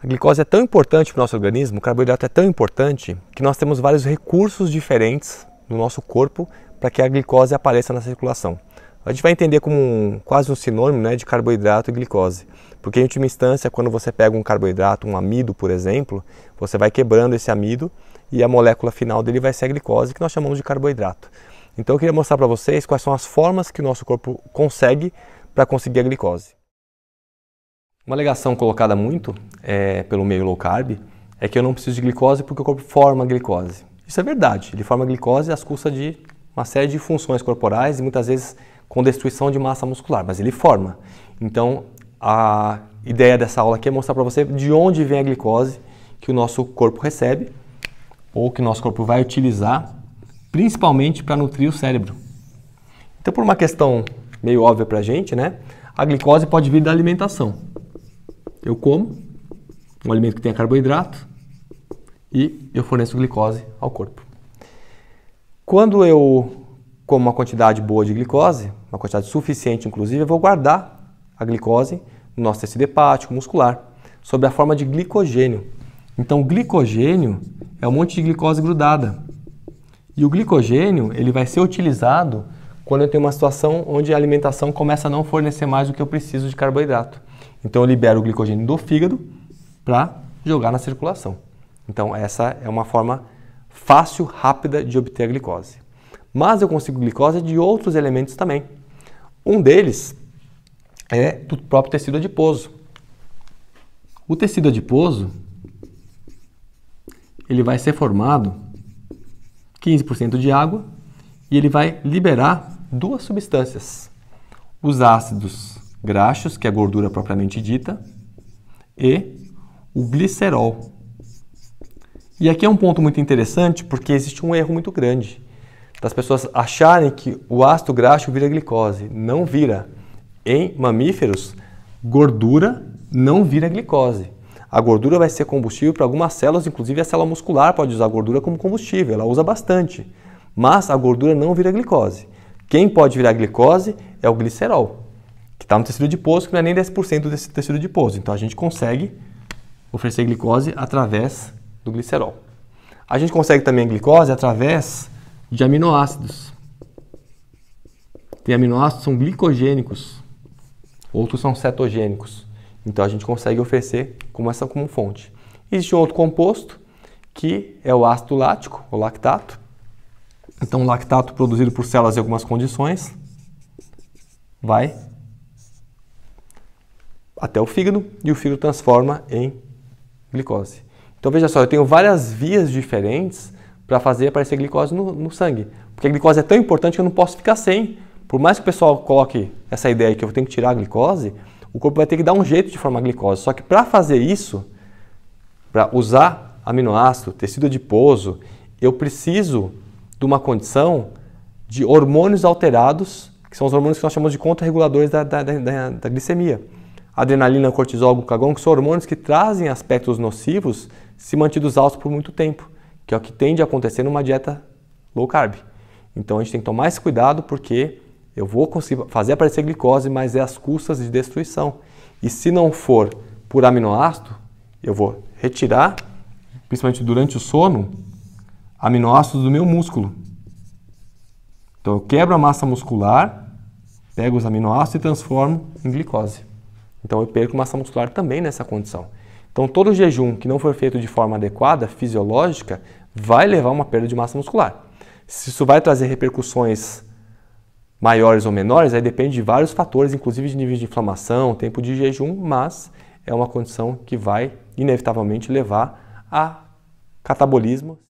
A glicose é tão importante para o nosso organismo, o carboidrato é tão importante, que nós temos vários recursos diferentes no nosso corpo para que a glicose apareça na circulação. A gente vai entender como um, quase um sinônimo né, de carboidrato e glicose, porque em última instância, quando você pega um carboidrato, um amido, por exemplo, você vai quebrando esse amido e a molécula final dele vai ser a glicose, que nós chamamos de carboidrato. Então eu queria mostrar para vocês quais são as formas que o nosso corpo consegue para conseguir a glicose. Uma alegação colocada muito é, pelo meio low carb é que eu não preciso de glicose porque o corpo forma glicose. Isso é verdade, ele forma glicose às custas de uma série de funções corporais e muitas vezes com destruição de massa muscular, mas ele forma. Então, a ideia dessa aula aqui é mostrar para você de onde vem a glicose que o nosso corpo recebe ou que o nosso corpo vai utilizar, principalmente para nutrir o cérebro. Então, por uma questão meio óbvia para a gente, né? A glicose pode vir da alimentação eu como um alimento que tenha carboidrato e eu forneço glicose ao corpo. Quando eu como uma quantidade boa de glicose, uma quantidade suficiente inclusive, eu vou guardar a glicose no nosso tecido hepático, muscular, sob a forma de glicogênio. Então, glicogênio é um monte de glicose grudada. E o glicogênio, ele vai ser utilizado quando eu tenho uma situação onde a alimentação começa a não fornecer mais o que eu preciso de carboidrato. Então eu libero o glicogênio do fígado para jogar na circulação. Então essa é uma forma fácil, rápida de obter a glicose. Mas eu consigo glicose de outros elementos também. Um deles é do próprio tecido adiposo. O tecido adiposo ele vai ser formado 15% de água e ele vai liberar duas substâncias: os ácidos graxos, que é a gordura propriamente dita, e o glicerol. E aqui é um ponto muito interessante porque existe um erro muito grande das pessoas acharem que o ácido graxo vira glicose. Não vira. Em mamíferos, gordura não vira glicose. A gordura vai ser combustível para algumas células, inclusive a célula muscular pode usar gordura como combustível, ela usa bastante. Mas a gordura não vira glicose. Quem pode virar glicose é o glicerol está no tecido adiposo, que não é nem 10% desse tecido adiposo. Então, a gente consegue oferecer glicose através do glicerol. A gente consegue também a glicose através de aminoácidos. Tem aminoácidos que são glicogênicos, outros são cetogênicos. Então a gente consegue oferecer como essa como fonte. Existe um outro composto que é o ácido lático, o lactato. Então o lactato produzido por células em algumas condições vai até o fígado e o fígado transforma em glicose. Então veja só, eu tenho várias vias diferentes para fazer aparecer glicose no, no, sangue. Porque a glicose é tão importante que eu não posso ficar sem. Por mais que o pessoal coloque essa ideia que eu tenho que tirar a glicose, o corpo vai ter que dar um jeito de formar glicose. Só que para fazer isso, para usar aminoácido, tecido adiposo, eu preciso de uma condição de hormônios alterados, que são os hormônios que nós chamamos de contrarreguladores da, da, da, da glicemia adrenalina, cortisol, glucagon, que são hormônios que trazem aspectos nocivos se mantidos altos por muito tempo, que é o que tende a acontecer numa dieta low carb. Então a gente tem que tomar esse cuidado porque eu vou conseguir fazer aparecer glicose, mas é às custas de destruição. E se não for por aminoácido, eu vou retirar, principalmente durante o sono, aminoácidos do meu músculo. Então eu quebro a massa muscular, pego os aminoácidos e transformo em glicose. Então eu perco massa muscular também nessa condição. Então todo jejum que não for feito de forma adequada, fisiológica, vai levar a uma perda de massa muscular. Se isso vai trazer repercussões maiores ou menores, aí depende de vários fatores, inclusive de níveis de inflamação, tempo de jejum, mas é uma condição que vai inevitavelmente levar a catabolismo.